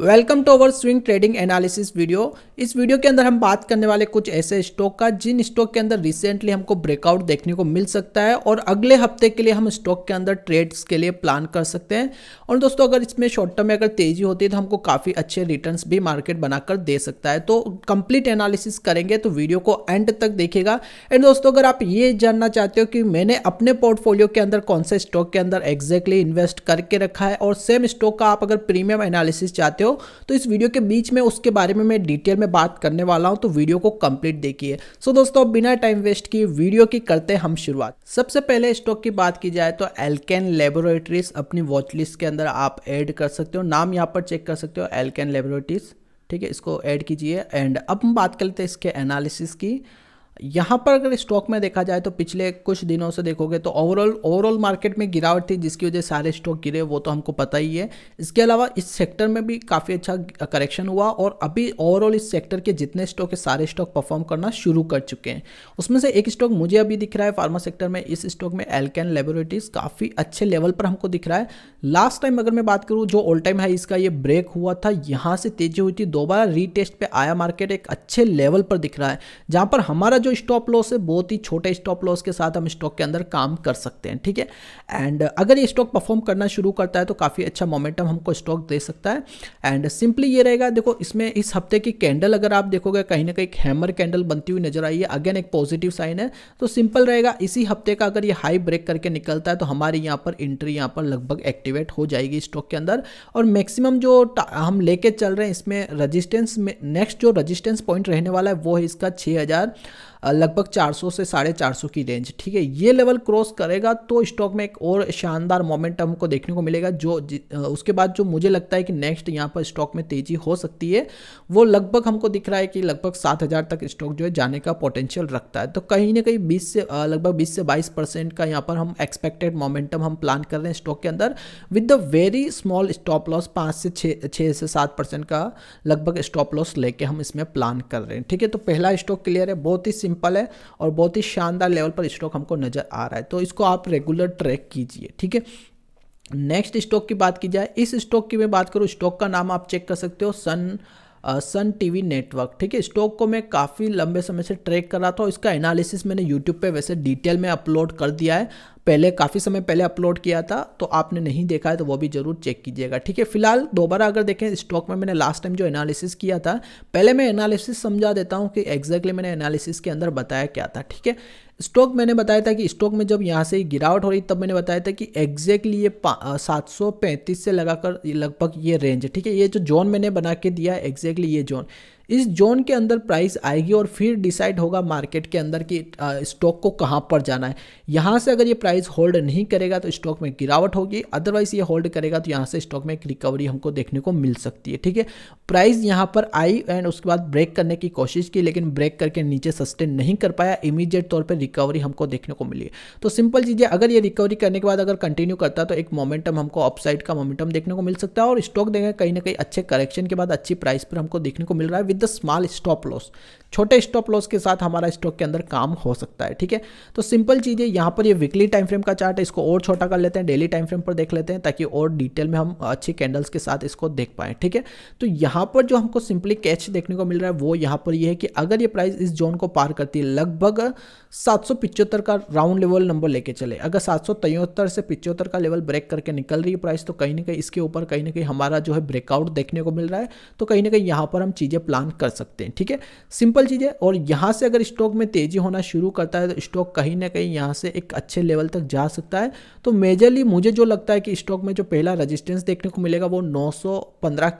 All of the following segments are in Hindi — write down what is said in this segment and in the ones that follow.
Welcome to over swing trading analysis video इस वीडियो के अंदर हम बात करने वाले कुछ ऐसे स्टॉक का जिन स्टॉक के अंदर रिसेंटली हमको ब्रेकआउट देखने को मिल सकता है और अगले हफ्ते के लिए हम स्टॉक के अंदर ट्रेड्स के लिए प्लान कर सकते हैं और दोस्तों अगर इसमें शॉर्ट टर्म में अगर तेजी होती है तो हमको काफ़ी अच्छे रिटर्न भी मार्केट बनाकर दे सकता है तो कंप्लीट एनालिसिस करेंगे तो वीडियो को एंड तक देखेगा एंड दोस्तों अगर आप ये जानना चाहते हो कि मैंने अपने पोर्टफोलियो के अंदर कौन से स्टॉक के अंदर एग्जैक्टली इन्वेस्ट करके रखा है और सेम स्टॉक का आप अगर प्रीमियम एनालिसिस चाहते चाहते हो तो इस वीडियो के बीच में उसके बारे में मैं डिटेल में बात करने वाला हूँ तो वीडियो को कंप्लीट देखिए सो so दोस्तों बिना टाइम वेस्ट किए वीडियो की करते हम शुरुआत सबसे पहले स्टॉक की बात की जाए तो एल्केन लेबोरेटरीज अपनी वॉच लिस्ट के अंदर आप ऐड कर सकते हो नाम यहाँ पर चेक कर सकते हो एल्केन लेबोरेटरीज ठीक है इसको ऐड कीजिए एंड अब हम बात करते हैं इसके एनालिसिस की यहाँ पर अगर स्टॉक में देखा जाए तो पिछले कुछ दिनों से देखोगे तो ओवरऑल ओवरऑल मार्केट में गिरावट थी जिसकी वजह सारे स्टॉक गिरे वो तो हमको पता ही है इसके अलावा इस सेक्टर में भी काफ़ी अच्छा करेक्शन हुआ और अभी ओवरऑल इस सेक्टर के जितने स्टॉक है सारे स्टॉक परफॉर्म करना शुरू कर चुके हैं उसमें से एक स्टॉक मुझे अभी दिख रहा है फार्मा सेक्टर में इस स्टॉक में एल्केन लेबोरेटरीज काफ़ी अच्छे लेवल पर हमको दिख रहा है लास्ट टाइम अगर मैं बात करूँ जो ऑल टाइम हाई इसका ये ब्रेक हुआ था यहाँ से तेजी हुई थी दोबारा रीटेस्ट पर आया मार्केट एक अच्छे लेवल पर दिख रहा है जहाँ पर हमारा जो स्टॉप लॉस है बहुत ही छोटे स्टॉप लॉस के साथ हम स्टॉक के अंदर काम कर सकते हैं ठीक है एंड अगर ये स्टॉक परफॉर्म करना शुरू करता है तो काफ़ी अच्छा मोमेंटम हमको स्टॉक दे सकता है एंड सिंपली ये रहेगा देखो इसमें इस हफ्ते की कैंडल अगर आप देखोगे कहीं ना कहीं हैमर कैंडल बनती हुई नजर आई है अगेन एक पॉजिटिव साइन है तो सिंपल रहेगा इसी हफ्ते का अगर ये हाई ब्रेक करके निकलता है तो हमारे यहाँ पर एंट्री यहाँ पर लगभग एक्टिवेट हो जाएगी स्टॉक के अंदर और मैक्सिमम जो हम लेके चल रहे हैं इसमें रजिस्टेंस में नेक्स्ट जो रजिस्टेंस पॉइंट रहने वाला है वो है इसका छः लगभग 400 से साढ़े चार की रेंज ठीक है ये लेवल क्रॉस करेगा तो स्टॉक में एक और शानदार मोमेंटम हमको देखने को मिलेगा जो उसके बाद जो मुझे लगता है कि नेक्स्ट यहाँ पर स्टॉक में तेजी हो सकती है वो लगभग हमको दिख रहा है कि लगभग सात हज़ार तक स्टॉक जो है जाने का पोटेंशियल रखता है तो कहीं ना कहीं बीस से लगभग बीस से बाईस परसेंट का यहाँ पर हम एक्सपेक्टेड मोमेंटम हम प्लान कर रहे हैं स्टॉक के अंदर with the very small stop loss पाँच से छः छः से सात परसेंट का लगभग स्टॉप लॉस लेके हम इसमें प्लान कर रहे हैं ठीक है तो पहला स्टॉक क्लियर है बहुत ही सिंपल है और बहुत ही शानदार लेवल पर स्टॉक हमको नज़र आ रहा है तो इसको आप रेगुलर ट्रैक कीजिए ठीक है नेक्स्ट स्टॉक की बात की जाए इस स्टॉक की मैं बात करूँ स्टॉक का नाम आप चेक कर सकते हो सन सन टीवी नेटवर्क ठीक है स्टॉक को मैं काफ़ी लंबे समय से ट्रैक कर रहा था और इसका एनालिसिस मैंने यूट्यूब पे वैसे डिटेल में अपलोड कर दिया है पहले काफ़ी समय पहले अपलोड किया था तो आपने नहीं देखा है तो वो भी ज़रूर चेक कीजिएगा ठीक है फिलहाल दोबारा अगर देखें स्टॉक में मैंने लास्ट टाइम जो एनालिसिस किया था पहले मैं एनालिसिस समझा देता हूँ कि एग्जैक्टली मैंने एनालिसिस के अंदर बताया क्या था ठीक है स्टॉक मैंने बताया था कि स्टॉक में जब यहाँ से गिरावट हो रही तब मैंने बताया था कि एग्जैक्टली ये सात सौ पैंतीस से लगाकर लगभग ये रेंज ठीक है ये जो जोन मैंने बना के दिया एग्जैक्टली ये जोन इस जोन के अंदर प्राइस आएगी और फिर डिसाइड होगा मार्केट के अंदर कि स्टॉक को कहां पर जाना है यहां से अगर ये प्राइस होल्ड नहीं करेगा तो स्टॉक में गिरावट होगी अदरवाइज ये होल्ड करेगा तो यहां से स्टॉक में एक रिकवरी हमको देखने को मिल सकती है ठीक है प्राइस यहां पर आई एंड उसके बाद ब्रेक करने की कोशिश की लेकिन ब्रेक करके नीचे सस्टेन नहीं कर पाया इमीजिएट तौर पर रिकवरी हमको देखने को मिली तो सिंपल चीजें अगर ये रिकवरी करने के बाद अगर कंटिन्यू करता तो एक मोमेंटम हमको अपसाइड का मोमेंटम देखने को मिल सकता है और स्टॉक देखें कहीं ना कहीं अच्छे करेक्शन के बाद अच्छी प्राइस पर हमको देखने को मिल रहा है with the small stop loss छोटे स्टॉप लॉस के साथ हमारा स्टॉक के अंदर काम हो सकता है ठीक है तो सिंपल चीज़ है यहाँ पर ये वीकली टाइम फ्रेम का चार्ट है इसको और छोटा कर लेते हैं डेली टाइम फ्रेम पर देख लेते हैं ताकि और डिटेल में हम अच्छी कैंडल्स के साथ इसको देख पाएँ ठीक है तो यहाँ पर जो हमको सिंपली कैच देखने को मिल रहा है वो यहाँ पर ये यह है कि अगर ये प्राइस इस जोन को पार करती है लगभग सात का राउंड लेवल नंबर लेके चले अगर सात से पिचहत्तर का लेवल ब्रेक करके निकल रही है प्राइस तो कहीं ना कहीं इसके ऊपर कहीं ना कहीं हमारा जो है ब्रेकआउट देखने को मिल रहा है तो कहीं ना कहीं यहाँ पर हम चीज़ें प्लान भुगतान कर सकते हैं ठीक है सिंपल चीज़ है और यहाँ से अगर स्टॉक में तेज़ी होना शुरू करता है तो स्टॉक कहीं ना कहीं यहाँ से एक अच्छे लेवल तक जा सकता है तो मेजरली मुझे जो लगता है कि स्टॉक में जो पहला रजिस्टेंस देखने को मिलेगा वो नौ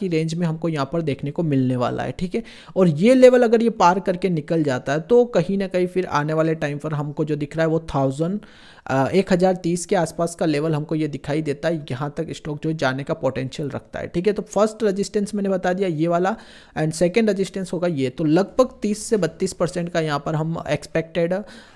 की रेंज में हमको यहाँ पर देखने को मिलने वाला है ठीक है और ये लेवल अगर ये पार करके निकल जाता है तो कहीं ना कहीं फिर आने वाले टाइम पर हमको जो दिख रहा है वो थाउजेंड एक हज़ार तीस के आसपास का लेवल हमको ये दिखाई देता है यहाँ तक स्टॉक जो जाने का पोटेंशियल रखता है ठीक है तो फर्स्ट रजिस्टेंस मैंने बता दिया ये वाला एंड सेकेंड रजिस्टेंस होगा ये तो लगभग तीस से बत्तीस परसेंट का यहाँ पर हम एक्सपेक्टेड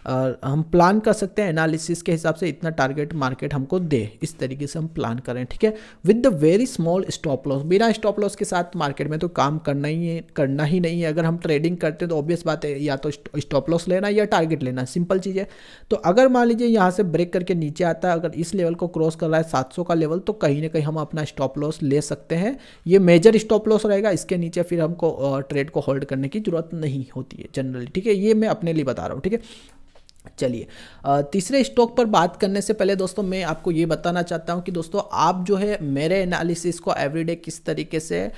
हम प्लान कर सकते हैं एनालिसिस के हिसाब से इतना टारगेट मार्केट हमको दे इस तरीके से हम प्लान करें ठीक है with the very small stop loss बिना स्टॉप लॉस के साथ मार्केट में तो काम करना ही है करना ही नहीं है अगर हम ट्रेडिंग करते हैं तो ऑब्वियस बात है या तो स्टॉप लॉस लेना या टारगेट लेना सिंपल चीज़ है तो अगर मान लीजिए यहाँ से ब्रेक करके नीचे आता है अगर इस लेवल को क्रॉस कर रहा है 700 का लेवल तो कहीं ना कहीं हम अपना स्टॉप लॉस ले सकते हैं ये मेजर स्टॉप लॉस रहेगा इसके नीचे फिर हमको ट्रेड को होल्ड करने की जरूरत नहीं होती है जनरली ठीक है ये मैं अपने लिए बता रहा हूँ ठीक है चलिए तीसरे स्टॉक पर बात करने से पहले दोस्तों मैं आपको ये बताना चाहता हूँ कि दोस्तों आप जो है मेरे एनालिसिस को एवरीडे किस तरीके से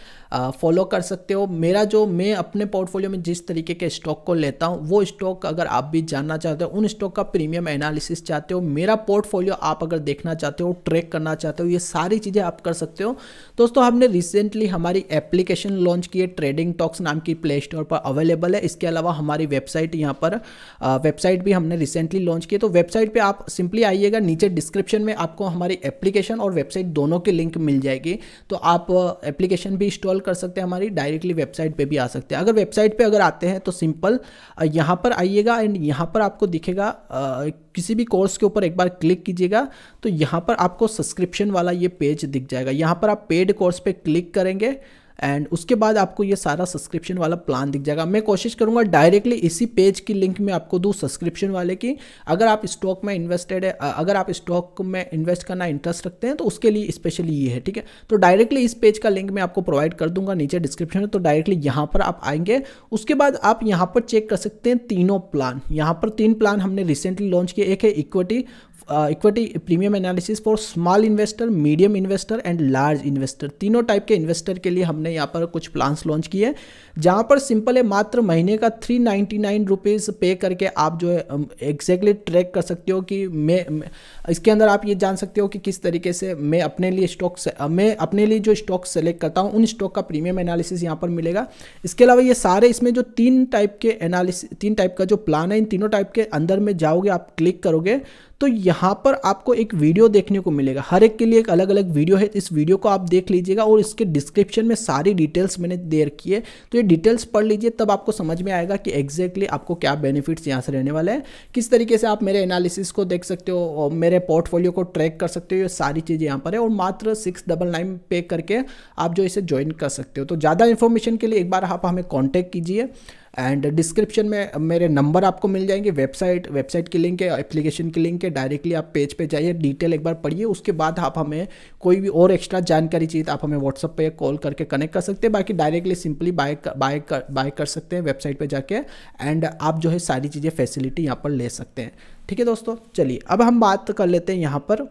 फॉलो कर सकते हो मेरा जो मैं अपने पोर्टफोलियो में जिस तरीके के स्टॉक को लेता हूँ वो स्टॉक अगर आप भी जानना चाहते हो उन स्टॉक का प्रीमियम एनालिसिस चाहते हो मेरा पोर्टफोलियो आप अगर देखना चाहते हो ट्रैक करना चाहते हो ये सारी चीज़ें आप कर सकते हो दोस्तों हमने रिसेंटली हमारी एप्लीकेशन लॉन्च की है ट्रेडिंग टॉक्स नाम की प्ले स्टोर पर अवेलेबल है इसके अलावा हमारी वेबसाइट यहाँ पर वेबसाइट भी हमने रिसेंटली लॉन्च किए तो वेबसाइट पे आप सिंपली आइएगा नीचे डिस्क्रिप्शन में आपको हमारी एप्लीकेशन और वेबसाइट दोनों के लिंक मिल जाएगी तो आप एप्लीकेशन भी इंस्टॉल कर सकते हैं हमारी डायरेक्टली वेबसाइट पे भी आ सकते हैं अगर वेबसाइट पे अगर आते हैं तो सिंपल यहाँ पर आइएगा एंड यहाँ पर आपको दिखेगा किसी भी कोर्स के ऊपर एक बार क्लिक कीजिएगा तो यहाँ पर आपको सब्सक्रिप्शन वाला ये पेज दिख जाएगा यहाँ पर आप पेड कोर्स पर क्लिक करेंगे एंड उसके बाद आपको ये सारा सब्सक्रिप्शन वाला प्लान दिख जाएगा मैं कोशिश करूँगा डायरेक्टली इसी पेज की लिंक में आपको दूँ सब्सक्रिप्शन वाले की अगर आप स्टॉक में इन्वेस्टेड है अगर आप स्टॉक में इन्वेस्ट करना इंटरेस्ट रखते हैं तो उसके लिए स्पेशली ये है ठीक है तो डायरेक्टली इस पेज का लिंक मैं आपको प्रोवाइड कर दूंगा नीचे डिस्क्रिप्शन में तो डायरेक्टली यहाँ पर आप आएंगे उसके बाद आप यहाँ पर चेक कर सकते हैं तीनों प्लान यहाँ पर तीन प्लान हमने रिसेंटली लॉन्च किए एक है equity equity premium analysis for small investor medium investor and large investor तीनों टाइप के इन्वेस्टर के लिए हमने यहाँ पर कुछ प्लान्स लॉन्च किए हैं जहाँ पर सिंपल है मात्र महीने का थ्री नाइन्टी नाइन रुपीज़ पे करके आप जो है एग्जैक्टली um, ट्रैक कर सकते हो कि मैं इसके अंदर आप ये जान सकते हो कि किस तरीके से मैं अपने लिए स्टॉक uh, मैं अपने लिए जो स्टॉक सेलेक्ट करता हूँ उन स्टॉक का प्रीमियम एनालिसिस यहाँ पर मिलेगा इसके अलावा ये सारे इसमें जो तीन टाइप के एनालिसिस तीन टाइप का जो प्लान है इन तीनों टाइप के अंदर में जाओगे आप क्लिक करोगे तो यहाँ पर आपको एक वीडियो देखने को मिलेगा हर एक के लिए एक अलग अलग वीडियो है इस वीडियो को आप देख लीजिएगा और इसके डिस्क्रिप्शन में सारी डिटेल्स मैंने दे रखी है तो ये डिटेल्स पढ़ लीजिए तब आपको समझ में आएगा कि एग्जैक्टली आपको क्या बेनिफिट्स यहाँ से रहने वाला है किस तरीके से आप मेरे एनालिसिस को देख सकते हो और मेरे पोर्टफोलियो को ट्रैक कर सकते हो ये सारी चीज़ें यहाँ पर है और मात्र सिक्स डबल नाइन पे करके आप जो इसे ज्वाइन कर सकते हो तो ज़्यादा इन्फॉर्मेशन के लिए एक बार आप हमें कॉन्टैक्ट कीजिए एंड डिस्क्रिप्शन में मेरे नंबर आपको मिल जाएंगे वेबसाइट वेबसाइट की लिंक है एप्लीकेशन की लिंक है डायरेक्टली आप पेज पे जाइए डिटेल एक बार पढ़िए उसके बाद आप हमें कोई भी और एक्स्ट्रा जानकारी चाहिए तो आप हमें व्हाट्सअप पे कॉल करके कनेक्ट कर सकते हैं बाकी directly simply buy buy buy कर सकते हैं वेबसाइट पर जाके एंड आप जो है सारी चीज़ें फैसिलिटी यहाँ पर ले सकते हैं ठीक है दोस्तों चलिए अब हम बात कर लेते हैं यहाँ पर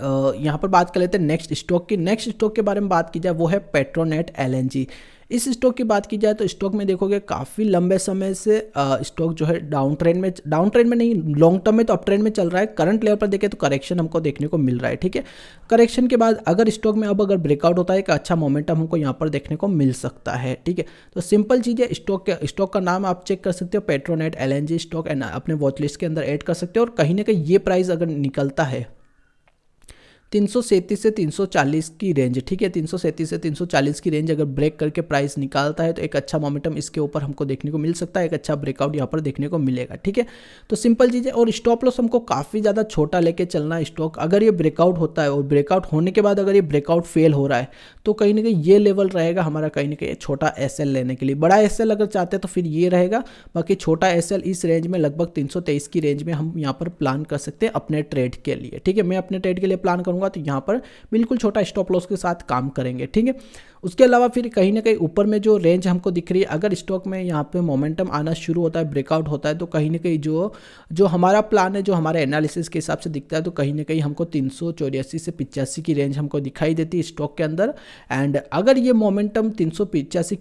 यहाँ पर बात कर लेते हैं नेक्स्ट स्टॉक की नेक्स्ट स्टॉक के बारे में बात की जाए वो है पेट्रोनेट एल इस स्टॉक की बात की जाए तो स्टॉक में देखोगे काफ़ी लंबे समय से स्टॉक जो है डाउन ट्रेंड में डाउन ट्रेंड में नहीं लॉन्ग टर्म में तो अप ट्रेंड में चल रहा है करंट लेवल पर देखें तो करेक्शन हमको देखने को मिल रहा है ठीक है करेक्शन के बाद अगर स्टॉक में अब अगर ब्रेकआउट होता है एक अच्छा मोमेंटम हमको यहाँ पर देखने को मिल सकता है ठीक है तो सिंपल चीज़ है स्टॉक स्टॉक का नाम आप चेक कर सकते हो पेट्रोनेट एल स्टॉक एंड अपने वॉचलिस्ट के अंदर एड कर सकते हो और कहीं ना कहीं ये प्राइस अगर निकलता है तीन से 340 की रेंज ठीक है तीन से 340 की रेंज अगर ब्रेक करके प्राइस निकालता है तो एक अच्छा मोमेंटम इसके ऊपर हमको देखने को मिल सकता है एक अच्छा ब्रेकआउट यहाँ पर देखने को मिलेगा ठीक है तो सिंपल चीज़ है और स्टॉप लॉस हमको काफ़ी ज़्यादा छोटा लेके चलना है स्टॉक अगर ये ब्रेकआउट होता है और ब्रेकआउट होने के बाद अगर ये ब्रेकआउट फेल हो रहा है तो कहीं ना कहीं ये लेवल रहेगा हमारा कहीं ना कहीं छोटा एस लेने के लिए बड़ा एस अगर चाहते हैं तो फिर ये रहेगा बाकी छोटा एस इस रेंज में लगभग तीन की रेंज में हम यहाँ पर प्लान कर सकते हैं अपने ट्रेड के लिए ठीक है मैं अपने ट्रेड के लिए प्लान करूँगा करूंगा तो यहां पर बिल्कुल छोटा स्टॉप लॉस के साथ काम करेंगे ठीक है उसके अलावा फिर कहीं ना कहीं ऊपर में जो रेंज हमको दिख रही है अगर स्टॉक में यहाँ पे मोमेंटम आना शुरू होता है ब्रेकआउट होता है तो कहीं ना कहीं जो जो हमारा प्लान है जो हमारे एनालिसिस के हिसाब से दिखता है तो कहीं ना कहीं हमको तीन से पिचासी की रेंज हमको दिखाई देती है स्टॉक के अंदर एंड अगर ये मोमेंटम तीन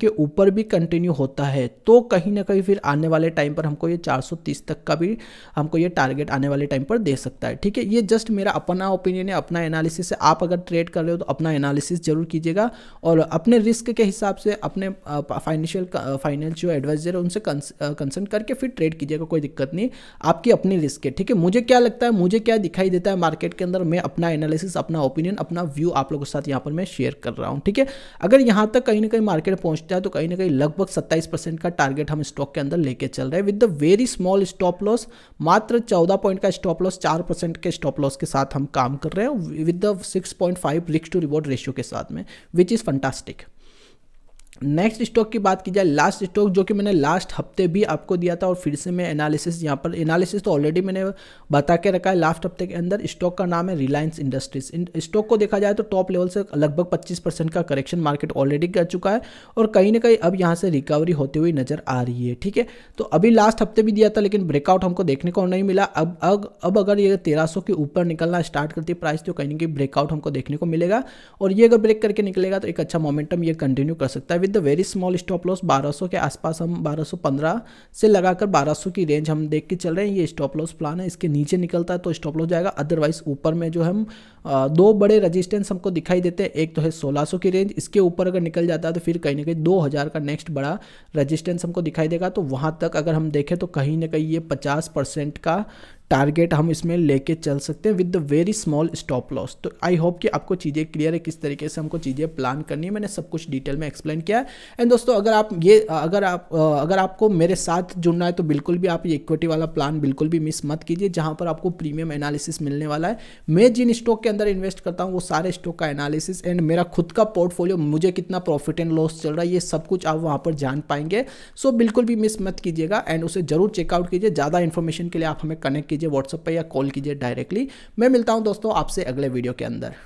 के ऊपर भी कंटिन्यू होता है तो कहीं ना कहीं फिर आने वाले टाइम पर हमको ये चार तक का भी हमको ये टारगेट आने वाले टाइम पर दे सकता है ठीक है ये जस्ट मेरा अपना ओपिनियन है अपना एनालिसिस है आप अगर ट्रेड कर रहे हो तो अपना एनालिसिस जरूर कीजिएगा और अपने रिस्क के हिसाब से अपने फाइनेंशियल फाइनेंस जो एडवाइजर है उनसे कंसल्ट करके फिर ट्रेड कीजिएगा कोई दिक्कत नहीं आपकी अपनी रिस्क है ठीक है मुझे क्या लगता है मुझे क्या दिखाई देता है मार्केट के अंदर मैं अपना एनालिसिस अपना ओपिनियन अपना व्यू आप लोगों के साथ यहाँ पर मैं शेयर कर रहा हूँ ठीक है अगर यहाँ तक कहीं ना कहीं मार्केट पहुँचता है तो कहीं ना कहीं लगभग सत्ताईस परसेंट का टारगेट हम स्टॉक के अंदर लेके चल रहे हैं with the very small stop loss मात्र चौदह पॉइंट का स्टॉप लॉस चार परसेंट के स्टॉप लॉस के साथ हम काम कर रहे हैं with the six point five रिक्स टू रिवॉर्ड रेशियो के साथ में विच इज़ फंटा Plastik. नेक्स्ट स्टॉक की बात की जाए लास्ट स्टॉक जो कि मैंने लास्ट हफ्ते भी आपको दिया था और फिर से मैं एनालिसिस यहाँ पर एनालिसिस तो ऑलरेडी मैंने बता के रखा है लास्ट हफ्ते के अंदर स्टॉक का नाम है रिलायंस इंडस्ट्रीज स्टॉक को देखा जाए तो टॉप लेवल से लगभग 25 परसेंट का करेक्शन मार्केट ऑलरेडी कर चुका है और कहीं ना कहीं अब यहाँ से रिकवरी होती हुई नजर आ रही है ठीक है तो अभी लास्ट हफ्ते भी दिया था लेकिन ब्रेकआउट हमको देखने को नहीं मिला अब अब, अब अगर ये तेरह के ऊपर निकलना स्टार्ट करती है प्राइस तो कहीं ना कहीं ब्रेकआउट हमको देखने को मिलेगा और ये अगर ब्रेक करके निकलेगा तो एक अच्छा मोमेंटम ये कंटिन्यू कर सकता है with very small stop loss 1200 के आसपास हम 1215 से लगाकर 1200 की रेंज हम देख के चल रहे हैं ये स्टॉप लॉस प्लान है इसके नीचे निकलता है तो स्टॉप लॉस जाएगा अदरवाइज ऊपर में जो हम दो बड़े रजिस्टेंस हमको दिखाई देते हैं एक तो है सोलह की रेंज इसके ऊपर अगर निकल जाता है तो फिर कहीं ना कहीं दो का नेक्स्ट बड़ा रजिस्टेंस हमको दिखाई देगा तो वहाँ तक अगर हम देखें तो कहीं ना कहीं ये पचास परसेंट का टारगेट हम इसमें लेके चल सकते हैं with the very small stop loss तो आई होप कि आपको चीज़ें क्लियर है किस तरीके से हमको चीज़ें प्लान करनी है मैंने सब कुछ डिटेल में एक्सप्लेन किया है एंड दोस्तों अगर आप ये अगर आप अगर आपको मेरे साथ जुड़ना है तो बिल्कुल भी आप ये इक्विटी वाला प्लान बिल्कुल भी मिस मत कीजिए जहाँ पर आपको प्रीमियम एनालिसिस मिलने वाला है मैं जिन स्टॉक के अंदर इन्वेस्ट करता हूँ वो सारे स्टॉक का एनालिसिस एंड मेरा खुद का पोर्टफोलियो मुझे कितना प्रॉफिट एंड लॉस चल रहा है ये सब कुछ आप वहाँ पर जान पाएंगे सो बिल्कुल भी मिस मत कीजिएगा एंड उसे जरूर चेकआउट कीजिए ज़्यादा इन्फॉर्मेशन के लिए आप हमें कनेक्ट कीजिए कीजिए व्हाट्सअप पर या कॉल कीजिए डायरेक्टली मैं मिलता हूँ दोस्तों आपसे अगले वीडियो के अंदर